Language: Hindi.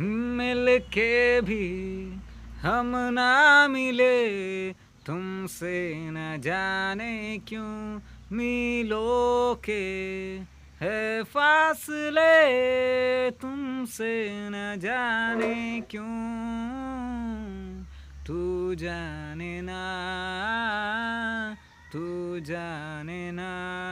मिल के भी हम ना मिले तुमसे न जाने क्यों मिलो के है फासले तुमसे न जाने क्यों तू जाने ना तू जाने ना